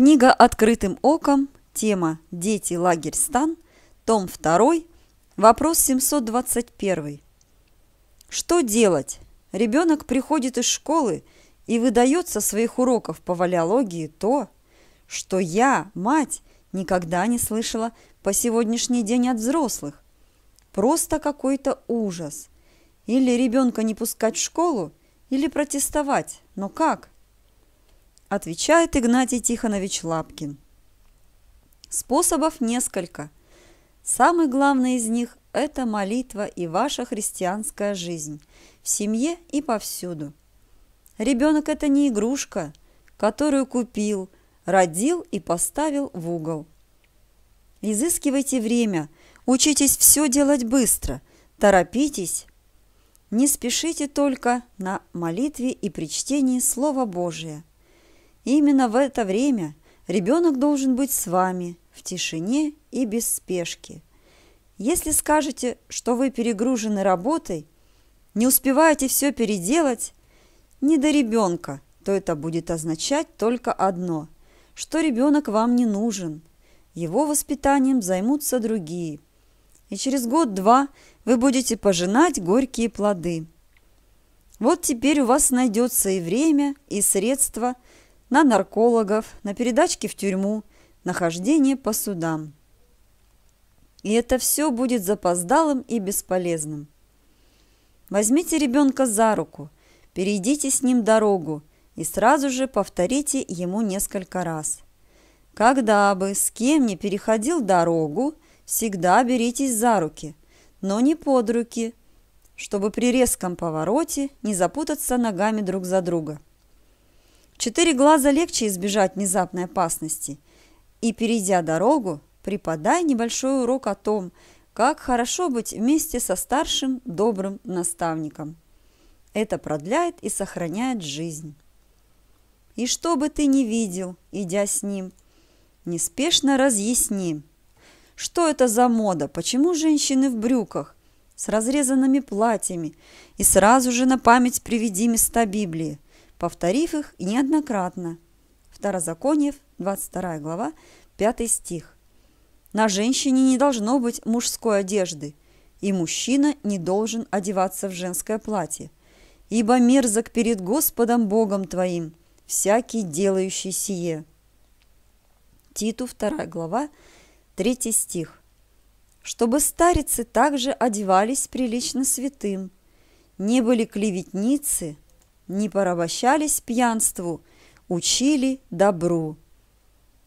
Книга «Открытым оком», тема «Дети, лагерь, стан», том 2, вопрос 721. Что делать? Ребенок приходит из школы и выдает со своих уроков по валиологии то, что я, мать, никогда не слышала по сегодняшний день от взрослых. Просто какой-то ужас. Или ребенка не пускать в школу, или протестовать. Но как? Отвечает Игнатий Тихонович Лапкин. Способов несколько. Самый главный из них – это молитва и ваша христианская жизнь в семье и повсюду. Ребенок – это не игрушка, которую купил, родил и поставил в угол. Изыскивайте время, учитесь все делать быстро, торопитесь. Не спешите только на молитве и при чтении Слова Божия – именно в это время ребенок должен быть с вами в тишине и без спешки. Если скажете, что вы перегружены работой, не успеваете все переделать, не до ребенка, то это будет означать только одно, что ребенок вам не нужен. Его воспитанием займутся другие. И через год-два вы будете пожинать горькие плоды. Вот теперь у вас найдется и время, и средства – на наркологов, на передачки в тюрьму, нахождение по судам. И это все будет запоздалым и бесполезным. Возьмите ребенка за руку, перейдите с ним дорогу и сразу же повторите ему несколько раз. Когда бы с кем ни переходил дорогу, всегда беритесь за руки, но не под руки, чтобы при резком повороте не запутаться ногами друг за друга четыре глаза легче избежать внезапной опасности. И, перейдя дорогу, преподай небольшой урок о том, как хорошо быть вместе со старшим добрым наставником. Это продляет и сохраняет жизнь. И что бы ты ни видел, идя с ним, неспешно разъясни, что это за мода, почему женщины в брюках, с разрезанными платьями, и сразу же на память приведи места Библии – повторив их неоднократно. Второзаконие, 22 глава, 5 стих. На женщине не должно быть мужской одежды, и мужчина не должен одеваться в женское платье, ибо мерзок перед Господом Богом твоим, всякий делающий сие. Титу 2 глава 3 стих. Чтобы старицы также одевались прилично святым, не были клеветницы – не порабощались пьянству, учили добру.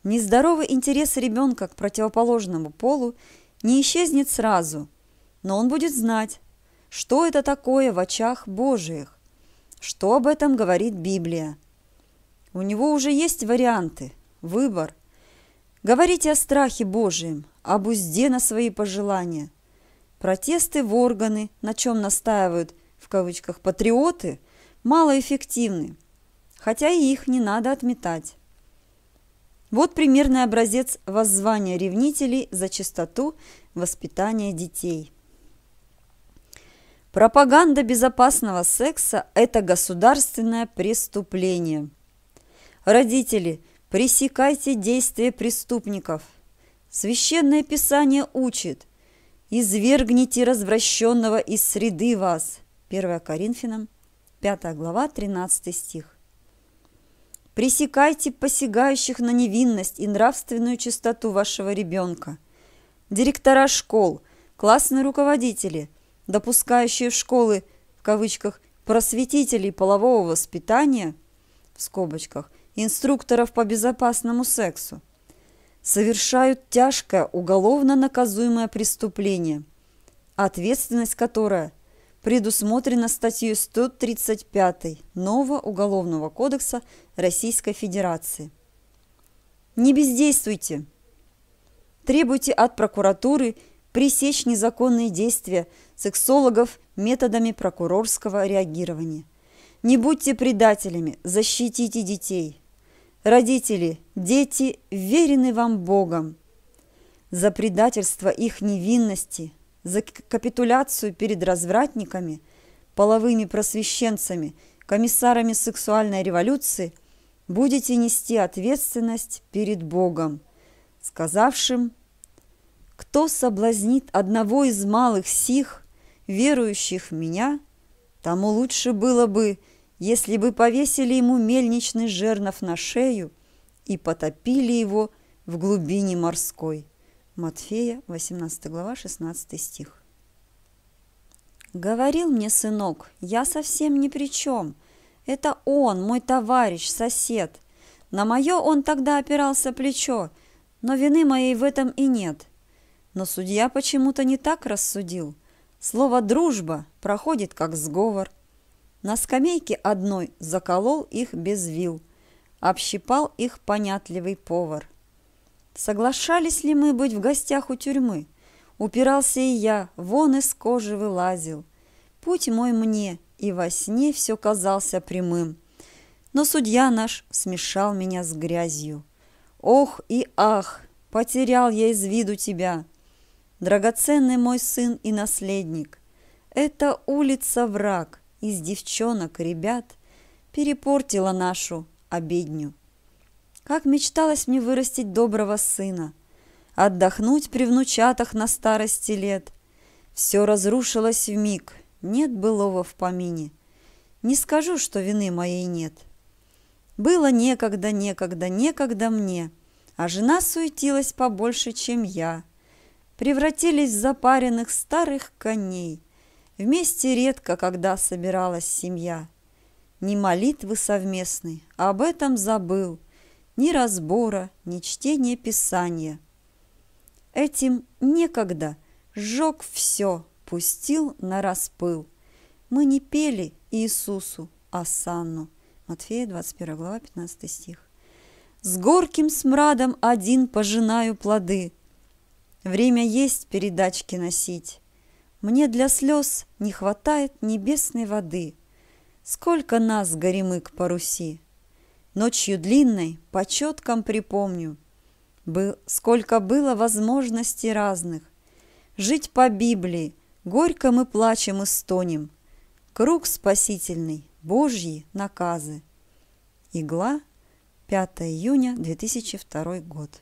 Нездоровый интерес ребенка к противоположному полу не исчезнет сразу, но он будет знать, что это такое в очах Божиих, что об этом говорит Библия. У него уже есть варианты, выбор. Говорите о страхе Божьем, об узде на свои пожелания. Протесты в органы, на чем настаивают в кавычках патриоты – малоэффективны, хотя и их не надо отметать. Вот примерный образец воззвания ревнителей за чистоту воспитания детей. Пропаганда безопасного секса – это государственное преступление. Родители, пресекайте действия преступников. Священное Писание учит «Извергните развращенного из среды вас» 1 Коринфянам 15.1 5 глава, 13 стих. «Пресекайте посягающих на невинность и нравственную чистоту вашего ребенка. Директора школ, классные руководители, допускающие в школы, в кавычках, просветителей полового воспитания, в скобочках, инструкторов по безопасному сексу, совершают тяжкое уголовно наказуемое преступление, ответственность которое – Предусмотрена статьей 135 Нового Уголовного кодекса Российской Федерации. Не бездействуйте! Требуйте от прокуратуры пресечь незаконные действия сексологов методами прокурорского реагирования. Не будьте предателями, защитите детей. Родители, дети верены вам Богом. За предательство их невинности – за капитуляцию перед развратниками, половыми просвещенцами, комиссарами сексуальной революции будете нести ответственность перед Богом, сказавшим, кто соблазнит одного из малых сих, верующих в меня, тому лучше было бы, если бы повесили ему мельничный жернов на шею и потопили его в глубине морской. Матфея, 18 глава, 16 стих. «Говорил мне сынок, я совсем ни при чем. Это он, мой товарищ, сосед. На мое он тогда опирался плечо, но вины моей в этом и нет. Но судья почему-то не так рассудил. Слово «дружба» проходит как сговор. На скамейке одной заколол их без вил, общипал их понятливый повар. Соглашались ли мы быть в гостях у тюрьмы? Упирался и я, вон из кожи вылазил. Путь мой мне, и во сне все казался прямым. Но судья наш смешал меня с грязью. Ох и ах, потерял я из виду тебя. Драгоценный мой сын и наследник, эта улица враг из девчонок, ребят, перепортила нашу обедню. Как мечталось мне вырастить доброго сына, отдохнуть при внучатах на старости лет. Все разрушилось в миг, нет былого в помине. Не скажу, что вины моей нет. Было некогда, некогда, некогда мне, а жена суетилась побольше, чем я. Превратились в запаренных старых коней. Вместе редко, когда собиралась семья. Не молитвы совместной, об этом забыл – ни разбора, ни чтения Писания. Этим некогда сжег все, пустил на распыл. Мы не пели Иисусу, а Санну. Матфея, 21 глава, 15 стих. С горким смрадом один пожинаю плоды. Время есть передачки носить. Мне для слез не хватает небесной воды. Сколько нас, горемык по Руси! ночью длинной, по четкам припомню. Был, сколько было возможностей разных. Жить по Библии, горько мы плачем и стонем. Круг спасительный, Божьи наказы. Игла, 5 июня 2002 год.